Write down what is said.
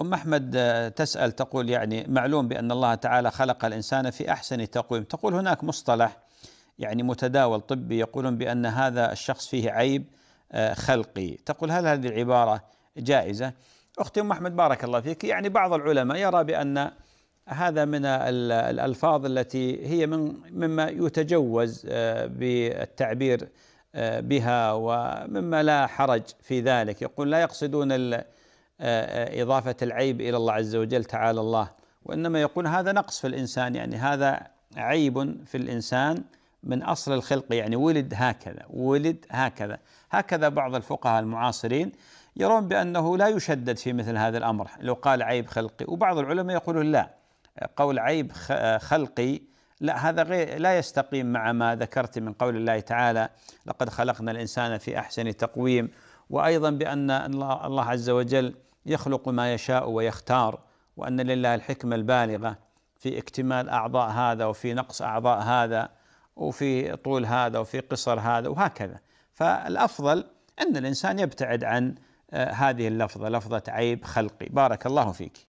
أم أحمد آه، تسأل تقول يعني معلوم بأن الله تعالى خلق الإنسان في أحسن تقويم تقول هناك مصطلح يعني متداول طبي يقولون بأن هذا الشخص فيه عيب آه، خلقي تقول هل هذه العبارة جائزة أختي أم أحمد بارك الله فيك يعني بعض العلماء يرى بأن هذا من الألفاظ التي هي من مما يتجوز آه، بالتعبير بها ومما لا حرج في ذلك يقول لا يقصدون إضافة العيب إلى الله عز وجل تعالى الله وإنما يقول هذا نقص في الإنسان يعني هذا عيب في الإنسان من أصل الخلق يعني ولد هكذا ولد هكذا هكذا بعض الفقهاء المعاصرين يرون بأنه لا يشدد في مثل هذا الأمر لو قال عيب خلقي وبعض العلماء يقولون لا قول عيب خلقي لا هذا غير لا يستقيم مع ما ذكرت من قول الله تعالى لقد خلقنا الإنسان في أحسن تقويم وأيضا بأن الله عز وجل يخلق ما يشاء ويختار وان لله الحكمه البالغه في اكتمال اعضاء هذا وفي نقص اعضاء هذا وفي طول هذا وفي قصر هذا وهكذا فالافضل ان الانسان يبتعد عن آه، هذه اللفظه لفظه عيب خلقي بارك الله فيك